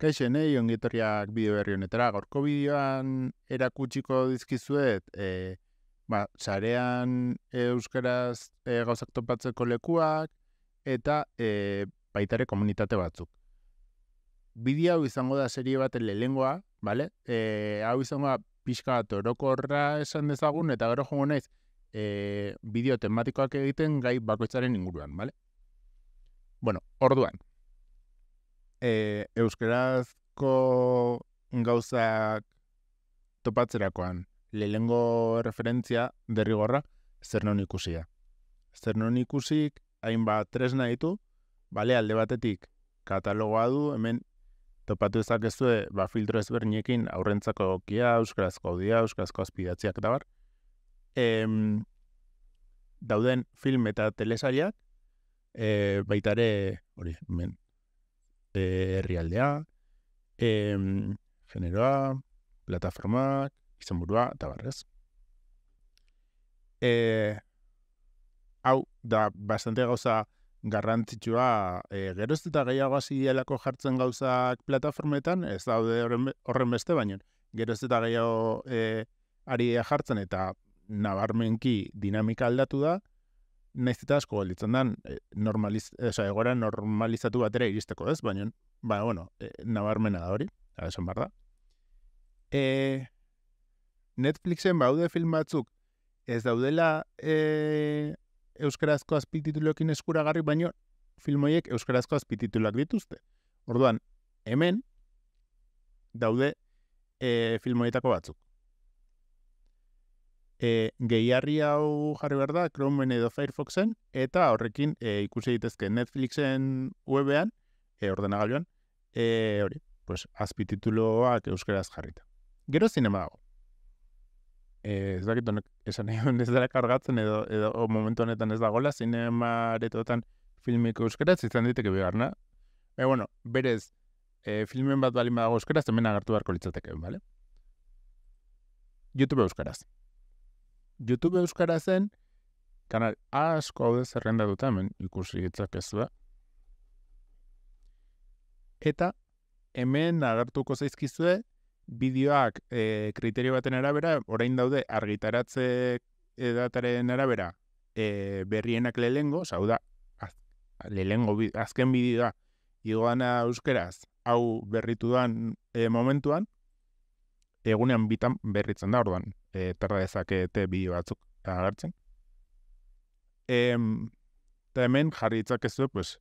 Kaixen, eh, ongitorriak bideo berri honetara, gorko bideoan erakutsiko dizkizuet, eh, ba, sarean eh, euskaraz e, gauzak topatzeko lekuak, eta e, eh, baitare komunitate batzuk. Bide hau izango da serie bat lehengoa, bale? E, hau izango da pixka bat orokorra esan dezagun, eta gero jongo naiz, e, bideo tematikoak egiten gai bakoitzaren inguruan, bale? Bueno, orduan. Eh, euskarazko gauzak topatzerakoan lehengo referentzia derrigorra zer non ikusia. Zer non ikusik hainbat tresna ditu, bale alde batetik katalogoa du, hemen topatu ezakezue ba, filtro ezberdinekin aurrentzako kia, euskarazko audia, euskarazko azpidatziak da bar. Em, dauden film eta telesariak, e, eh, baitare, hori, hemen, herrialdea, generoa, plataformak, izenburua, eta barrez. E, hau, da, bastante gauza garrantzitsua, e, geroz eta gehiago hasi helako jartzen gauzak plataformetan, ez daude horren beste, baino, geroz eta gehiago e, ari jartzen eta nabarmenki dinamika aldatu da, eta asko galditzen den, eh, normaliz, egora normalizatu batera iristeko ez, baina, ba, bueno, e, nabarmena da hori, esan barra. E, Netflixen baude film batzuk, ez daudela e, euskarazko azpititulokin eskuragarri garri, baina filmoiek euskarazko azpititulak dituzte. Orduan, hemen daude e, filmoietako batzuk e, gehiarri hau jarri behar da, Chromeen edo Firefoxen, eta horrekin e, ikusi egitezke Netflixen webean, e, ordenagailuan, e, hori, pues, azpitituloak euskaraz jarrita. Gero zinema dago. E, ez dakit honek esan ez dara kargatzen edo, edo momentu honetan ez dagoela, zinema aretotan filmiko euskaraz izan diteke begarna E, bueno, berez, e, filmen bat balin badago euskaraz, hemen agartu beharko litzateke, bale? YouTube euskaraz. YouTube euskara zen, kanal asko hau dezerren da dut hemen, ikusi ditzak ez da. Eta, hemen agartuko zaizkizue, bideoak e, kriterio baten arabera, orain daude argitaratze edataren eh, arabera, e, berrienak lehengo, zau da, az, lehengo, azken bideoa, igoana euskaraz, hau berritu dan momentuan, egunean bitan berritzen da orduan, e, terra ete bi batzuk agertzen. E, eta hemen jarri itzakezu, pues,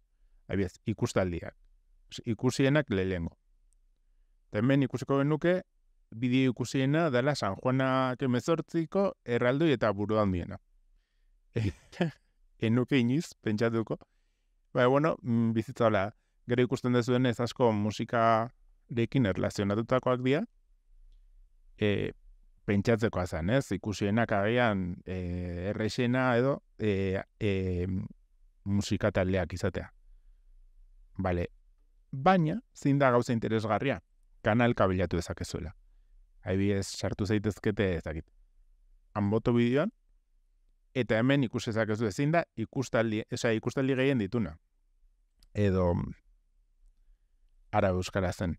abiaz, ikustaldiak. Pues, ikusienak lehengo. Eta hemen ikusiko benuke bideo ikusiena dela San Juana kemezortziko erraldoi eta buru handiena. E, Enuke iniz, pentsatuko. Ba, bueno, mm, bizitza hola, gero ikusten dezuen ez asko musika erlazionatutakoak dira. E, pentsatzeko azan, ez? Ikusienak agian e, errexena edo e, e, taldeak izatea. Bale, baina zin gauza interesgarria, kanal kabilatu dezakezuela. Haibi sartu zeitezkete ezakit. Anboto boto bideoan, eta hemen ikus du ezin da, ikustaldi, esa, ikustaldi gehien dituna. Edo, ara euskara zen.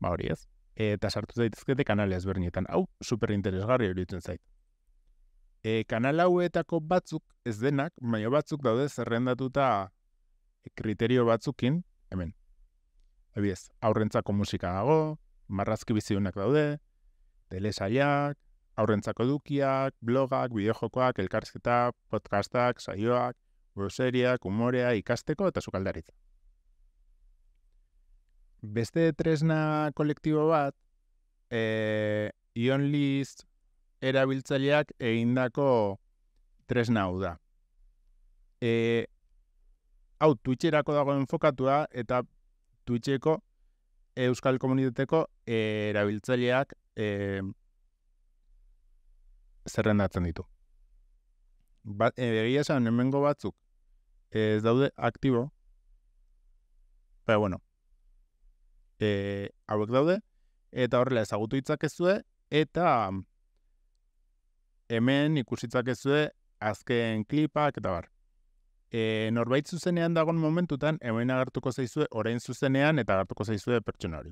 Ba hori ez? eta sartu daitezkete kanale ezberdinetan. Hau super interesgarri iruditzen zait. E, kanal hauetako batzuk ez denak, baina batzuk daude zerrendatuta e, kriterio batzukin, hemen. Ebiez, aurrentzako musika dago, marrazki bizionak daude, telesaiak, aurrentzako dukiak, blogak, bideojokoak, elkarsketak, podcastak, saioak, groseriak, umorea, ikasteko eta sukaldaritzak beste tresna kolektibo bat, e, Ion List erabiltzaileak egindako tresna hau da. E, hau, Twitcherako dago enfokatua eta Twitcheko Euskal Komunitateko eh, erabiltzaileak e, zerrendatzen ditu. Ba, egia esan, hemengo batzuk ez daude aktibo, pero bueno, e, hauek daude, eta horrela ezagutu itzakezue, eta hemen ikusitzakezue azken klipak eta bar. E, norbait zuzenean dagon momentutan, hemen agartuko zaizue, orain zuzenean eta agartuko zaizue pertsona hori.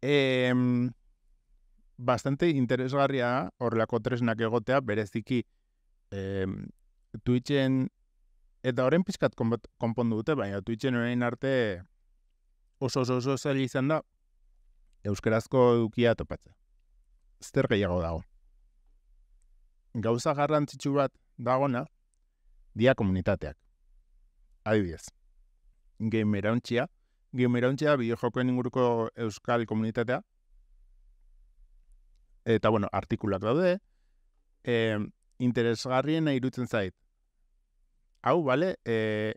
E, bastante interesgarria horrelako tresnak egotea, bereziki e, Twitchen, eta horren pixkat konpondu dute, baina Twitchen orain arte oso oso oso zaila izan da euskarazko edukia topatzea. Zer gehiago dago. Gauza garrantzitsu bat dagona dia komunitateak. Adibidez. Gamerantzia, Gamerantzia bideojokoen inguruko euskal komunitatea. Eta bueno, artikulak daude. E, interesgarriena irutzen zait. Hau, bale, e,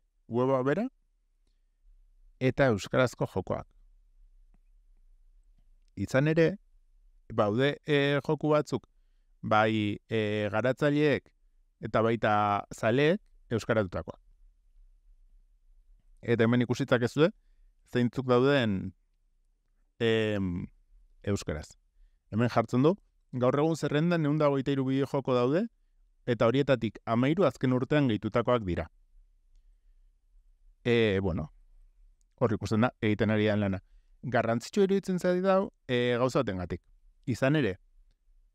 bera, eta euskarazko jokoak. Izan ere, baude e, joku batzuk, bai e, garatzaileek eta baita zaleek euskaratutakoak. Eta hemen ikusitzak ez eh, zeintzuk dauden e, euskaraz. Hemen jartzen du, gaur egun zerrendan neunda goita irubide joko daude, eta horietatik amairu azken urtean gehitutakoak dira. E, bueno, hor da, egiten ari den lana. Garrantzitsu iruditzen zari dau, e, gauza gatik. Izan ere,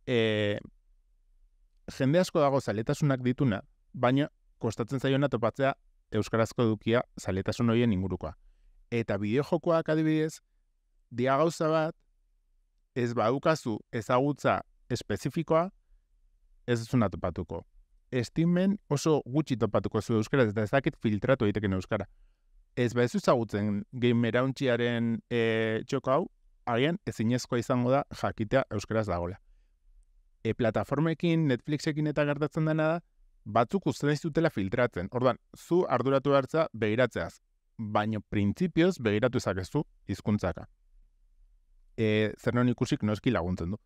e, jende asko dago zaletasunak dituna, baina kostatzen zaiona topatzea euskarazko edukia zaletasun horien ingurukoa. Eta bideo jokoak adibidez, dia gauza bat, ez badukazu ezagutza espezifikoa, ez zuna topatuko. Estimen oso gutxi topatuko zu euskaraz, eta ezakit filtratu egiteken euskara ez ba ez uzagutzen gimerauntziaren e, eh, txoko hau, agian ezinezkoa izango da jakitea euskaraz dagola. E, plataformekin, Netflixekin eta gertatzen dena da, batzuk uzten ez dutela filtratzen. Orduan, zu arduratu hartza begiratzeaz, baino printzipioz begiratu zakezu hizkuntzaka. E, zer non ikusik noski laguntzen du.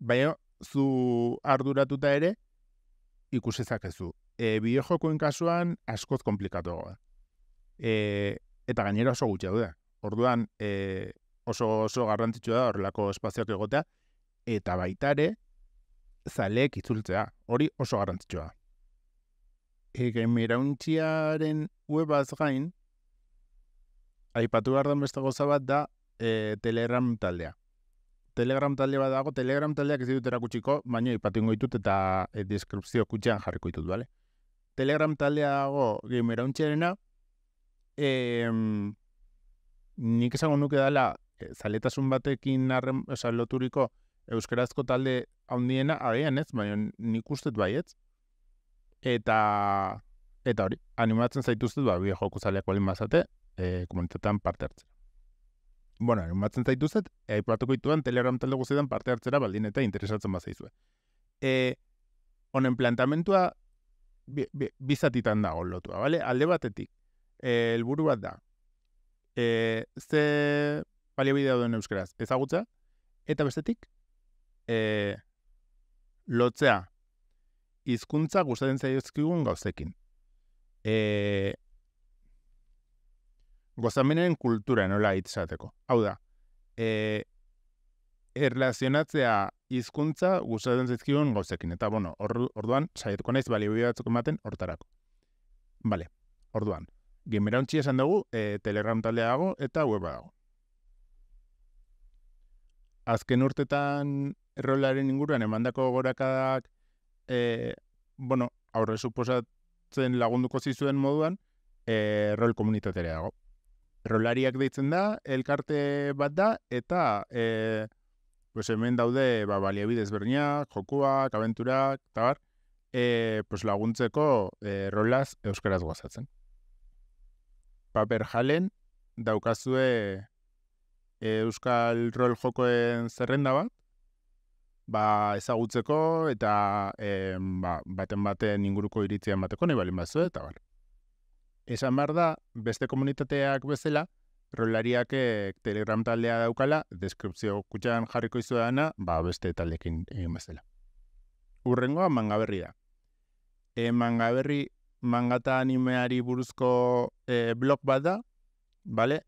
Baina, zu arduratuta ere, ikusi zakezu. E, Bideojokoen kasuan askoz komplikatuagoa e, eta gainera oso gutxe daude. Orduan, e, oso oso garrantzitsua da horrelako espazioak egotea, eta baitare, zaleek itzultzea, hori oso garrantzitsua. Ege mirauntziaren webaz gain, aipatu behar beste goza bat da e, Telegram taldea. Telegram taldea bat dago, Telegram taldeak ez dut erakutsiko, baina ipatu ditut eta e, deskripzio kutxean jarriko ditut, bale? Telegram taldea dago gamerauntxearena, eh, nik esango nuke dela, eh, zaletasun batekin arren, oza, loturiko euskarazko talde handiena, agian ez, baina nik bai baietz. Eta, eta hori, animatzen zaituztet, ba, bide joku zaleak balin bazate, e, komunitatean parte hartzera. Bueno, animatzen zaituzet eh, aipatuko ituan, telegram talde guzidan parte hartzera baldin eta interesatzen bazaizue. E, honen plantamentua bizatitan dago lotua, bale? Alde batetik, helburu bat da. E, ze baliabidea duen euskaraz ezagutza, eta bestetik, e, lotzea, hizkuntza gustatzen zaizkigun gauzekin. E, gozamenen kultura nola itzateko. Hau da, e, erlazionatzea hizkuntza gustatzen zaizkigun gauzekin. Eta bono, orduan, saietuko naiz baliabide batzuk ematen hortarako. Bale, orduan gemerauntzi esan dugu, e, telegram taldea dago eta web dago. Azken urtetan errolaren inguruan emandako gorakadak e, bueno, aurre suposatzen lagunduko zizuen moduan e, rol komunitatera dago. Rolariak deitzen da, elkarte bat da, eta e, pues hemen daude ba, baliabidez berniak, jokuak, abenturak, eta bar, pues laguntzeko e, rolaz euskaraz guazatzen paper jalen, daukazue eh, Euskal Rol Jokoen zerrenda bat, ba, ezagutzeko eta e, ba, baten baten inguruko iritzia bateko nahi balin bazue, eta bar. Esan behar da, beste komunitateak bezala, rolariak eh, telegram taldea daukala, deskriptzio kutxan jarriko izu ba, beste taldekin egin bezala. Urrengoa, mangaberria. E, eh, mangaberri mangata animeari buruzko e, blog bat da, bale?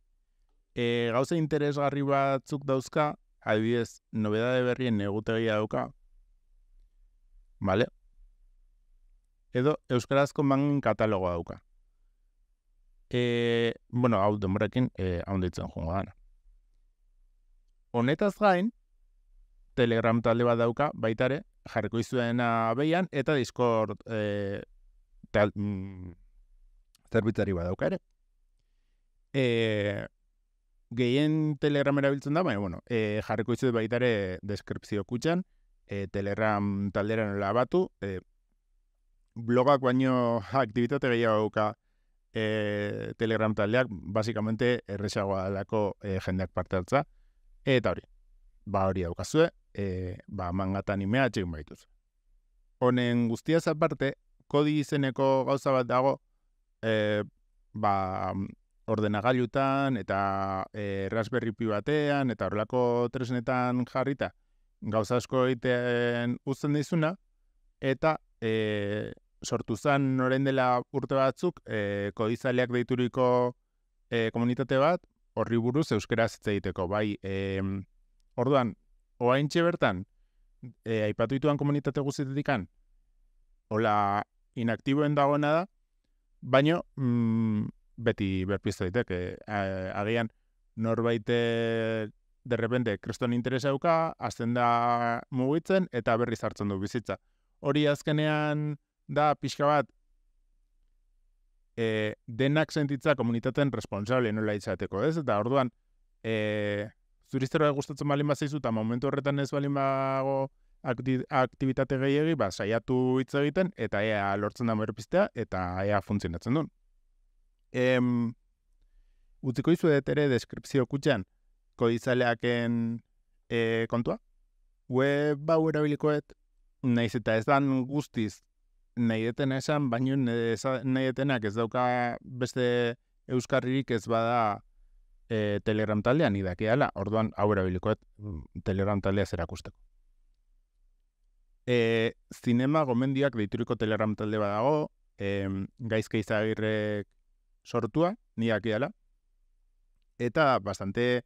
E, gauza interesgarri batzuk dauzka, adibidez, nobedade berrien egutegia dauka, bale? Edo, euskarazko mangin katalogoa dauka. E, bueno, hau denborekin, e, haunditzen jungo gana. Honetaz gain, Telegram talde bat dauka, baitare, jarriko izuena beian, eta Discord e, tal, mm, zerbitzari badauka ere. Eh, e, gehien telegram erabiltzen da, baina, bueno, e, eh, jarriko izuz baita ere deskripzio kutxan, e, eh, telegram taldera nola batu, blogak baino aktivitate gehiago dauka e, telegram taldeak, basikamente erresagoa alako jendeak parte hartza, eta hori, ba hori daukazue, e, ba mangata animea txekin baituz. Honen guztiaz aparte, kodi izeneko gauza bat dago e, ba, ordenagailutan eta e, Raspberry Pi batean eta horrelako tresnetan jarrita gauza asko egiten uzten dizuna eta e, sortu zen noren dela urte batzuk e, kodizaleak deituriko e, komunitate bat horri buruz euskaraz zitza egiteko bai e, orduan, oa intxe bertan e, aipatuituan komunitate guzitetik an ola inaktiboen dagoena da, baino mm, beti berpizta ditek, e, agian norbaite derrepende kreston interesa duka, azten da mugitzen eta berri zartzen du bizitza. Hori azkenean da pixka bat e, denak sentitza komunitaten responsable nola izateko, ez? Eta orduan, e, zuriztero gustatzen balin bazizu eta momentu horretan ez balin bago aktivitate gehiagi, ba, saiatu hitz egiten, eta ea lortzen da berpiztea, eta ea funtzionatzen duen. Em, utziko izu ere deskripzio kutxean, kodizaleaken e, kontua, web hau erabilikoet, naiz eta ez dan guztiz, nahi detena esan, baino nahi detenak ez dauka beste euskarririk ez bada e, telegram taldean idakiala, orduan hau erabilikoet mm, telegram taldea zerakusteko. E, zinema gomendiak deituriko telegram talde badago, e, gaizke izagirrek sortua, niak iala. Eta bastante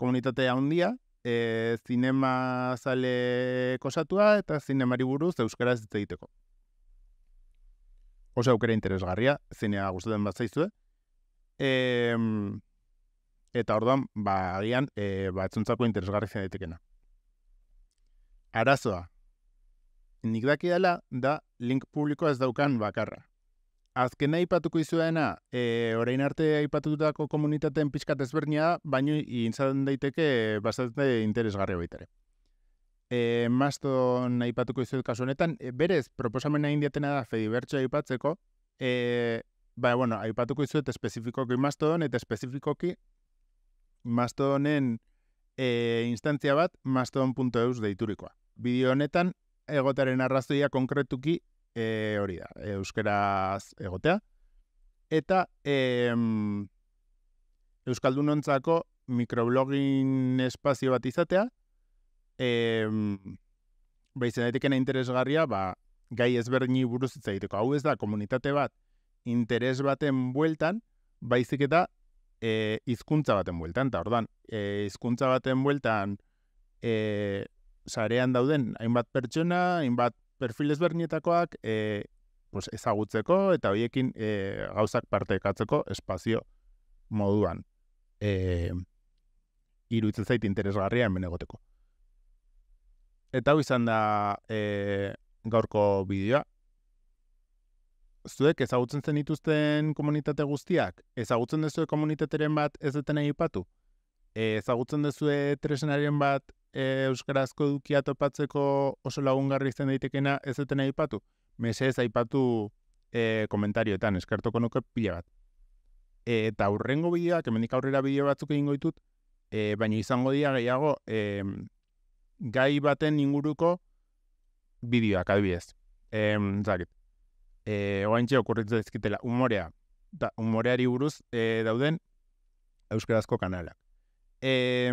komunitatea handia, e, zinema zale kosatua eta zinemari buruz euskaraz ez egiteko. Oso aukera interesgarria, zinea gustatzen bat zaizue. E, eta orduan, ba, agian, e, eh, batzuntzako interesgarri zen daitekena. Arazoa, nik dakidala da link publikoa ez daukan bakarra. Azkena aipatuko izudena, e, eh, orain arte aipatutako komunitateen pixkat ezbernia, baino intzaten daiteke bastante interesgarri baitare. E, eh, Masto nahi patuko izudet kasu honetan, eh, berez, proposamena indiatena da fedibertsua aipatzeko, e, ba, bueno, aipatuko izudet espezifikoki mastodon, eta espezifikoki mastodonen e, instantzia bat mastodon.eus deiturikoa. Bideo honetan, egotaren arrazoia konkretuki e, hori da, e, euskeraz egotea. Eta e, Euskaldun ontzako mikroblogin espazio bat izatea, e, daitekena interesgarria, ba, gai ezberdini buruz egiteko Hau ez da, komunitate bat, interes baten bueltan, baizik eta eh, hizkuntza baten bueltan, eta hor da, eh, hizkuntza baten bueltan, e, sarean dauden hainbat pertsona, hainbat perfil ezberdinetakoak e, pues, ezagutzeko eta hoiekin e, eh, gauzak partekatzeko espazio moduan. E, iruditzen zait interesgarria hemen egoteko. Eta hau izan da e, gaurko bideoa. Zuek ezagutzen zen dituzten komunitate guztiak, ezagutzen duzue komunitateren bat ez duten aipatu? ezagutzen duzue tresenaren bat e, euskarazko edukia topatzeko oso lagungarri izan daitekena ez duten aipatu. Mese ez aipatu e, komentarioetan, eskartoko nuke pila bat. E, eta aurrengo bideoak, hemendik aurrera bideo batzuk egingo ditut, e, baina izango dira gehiago gai baten inguruko bideoak adibidez. E, zaket, e, oantxe dizkitela, umorea, da, umoreari buruz e, dauden euskarazko kanalak. E,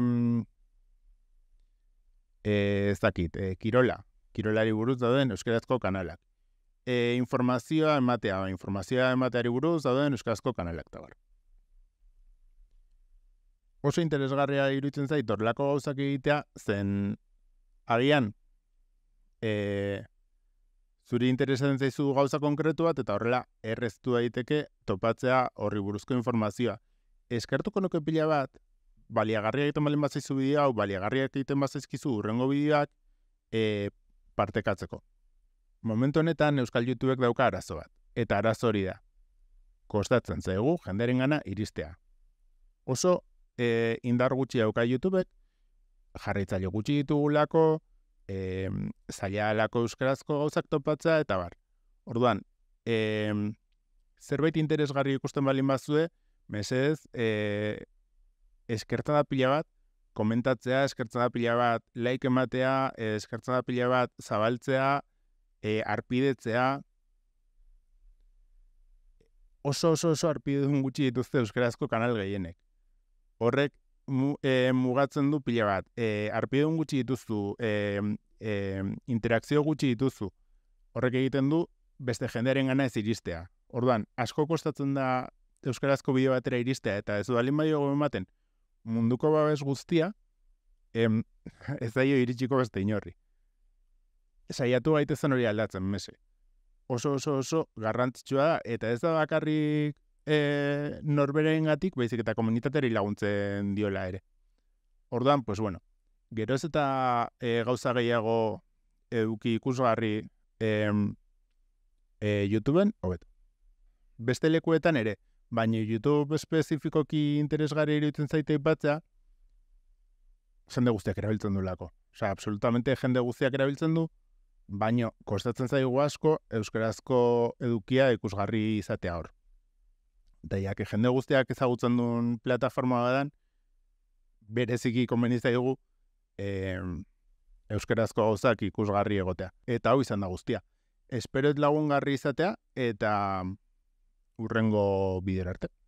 e, ez dakit, e, kirola, kirolari buruz dauden euskarazko kanalak. E, informazioa ematea, informazioa emateari buruz dauden euskarazko kanalak tabar. Oso interesgarria iruditzen zait horrelako gauzak egitea, zen agian e, zuri interesatzen zaizu gauza konkretu bat eta horrela erreztu daiteke topatzea horri buruzko informazioa. Eskertuko nuke pila bat, baliagarria egiten balen bat zaizu bidea, hau baliagarria egiten bat zaizkizu urrengo bideak e, eh, partekatzeko. Momentu honetan Euskal YouTubeek dauka arazo bat, eta arazo hori da. Kostatzen zaigu, jendearen gana iristea. Oso e, indar gutxi dauka YouTubek, jarritza gutxi ditugulako, e, zaila alako euskarazko gauzak topatza, eta bar. Orduan, e, zerbait interesgarri ikusten balin bazue, mesez, eh, eskertza da pila bat komentatzea, eskertza da pila bat like ematea, eskertza da pila bat zabaltzea, e, eh, arpidetzea. Oso oso oso arpidetzen gutxi dituzte euskarazko kanal gehienek. Horrek mu, eh, mugatzen du pila bat. E, eh, arpidetzen gutxi dituzu, e, e, interakzio gutxi dituzu. Horrek egiten du beste jendearen gana ez iristea. Orduan, asko kostatzen da euskarazko bideo batera iristea eta ez du alin ematen munduko babes guztia, em, ez daio iritsiko beste inorri. Saiatu gaitezen hori aldatzen, mese. Oso, oso, oso, garrantzitsua da, eta ez da bakarrik e, eh, norberen gatik, baizik eta komunitateri laguntzen diola ere. Orduan, pues bueno, geroz eta e, gauza gehiago eduki ikusgarri em, e, YouTube-en, hobet. Beste lekuetan ere, baina YouTube espezifikoki interesgarri iruditzen zaite batza jende guztiak erabiltzen du lako. Osa, absolutamente jende guztiak erabiltzen du, baino kostatzen zaigu asko euskarazko edukia ikusgarri izatea hor. Daiak jende guztiak ezagutzen duen plataforma badan, bereziki konbeni zaigu e, euskarazko gauzak ikusgarri egotea. Eta hau izan da guztia. Esperet lagungarri izatea, eta urrengo biderarte.